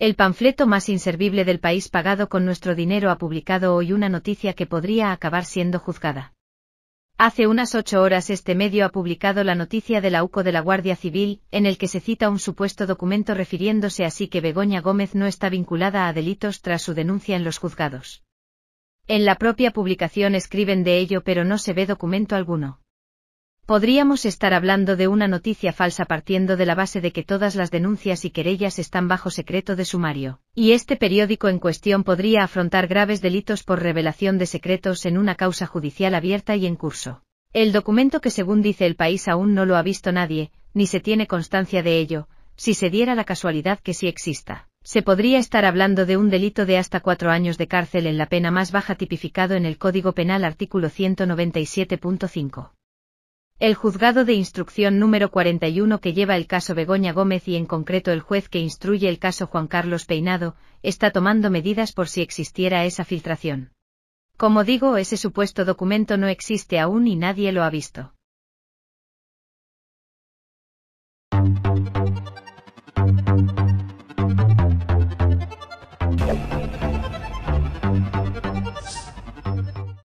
El panfleto más inservible del país pagado con nuestro dinero ha publicado hoy una noticia que podría acabar siendo juzgada. Hace unas ocho horas este medio ha publicado la noticia de la UCO de la Guardia Civil, en el que se cita un supuesto documento refiriéndose así que Begoña Gómez no está vinculada a delitos tras su denuncia en los juzgados. En la propia publicación escriben de ello pero no se ve documento alguno. Podríamos estar hablando de una noticia falsa partiendo de la base de que todas las denuncias y querellas están bajo secreto de sumario, y este periódico en cuestión podría afrontar graves delitos por revelación de secretos en una causa judicial abierta y en curso. El documento que según dice el país aún no lo ha visto nadie, ni se tiene constancia de ello, si se diera la casualidad que sí exista. Se podría estar hablando de un delito de hasta cuatro años de cárcel en la pena más baja tipificado en el Código Penal artículo 197.5. El juzgado de instrucción número 41 que lleva el caso Begoña Gómez y en concreto el juez que instruye el caso Juan Carlos Peinado, está tomando medidas por si existiera esa filtración. Como digo, ese supuesto documento no existe aún y nadie lo ha visto.